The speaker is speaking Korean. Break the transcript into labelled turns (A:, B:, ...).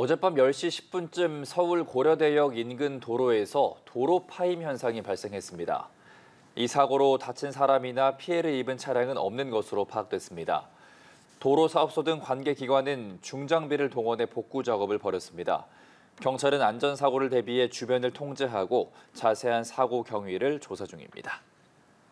A: 어젯밤 10시 10분쯤 서울 고려대역 인근 도로에서 도로 파임 현상이 발생했습니다. 이 사고로 다친 사람이나 피해를 입은 차량은 없는 것으로 파악됐습니다. 도로사업소 등 관계기관은 중장비를 동원해 복구 작업을 벌였습니다. 경찰은 안전사고를 대비해 주변을 통제하고 자세한 사고 경위를 조사 중입니다.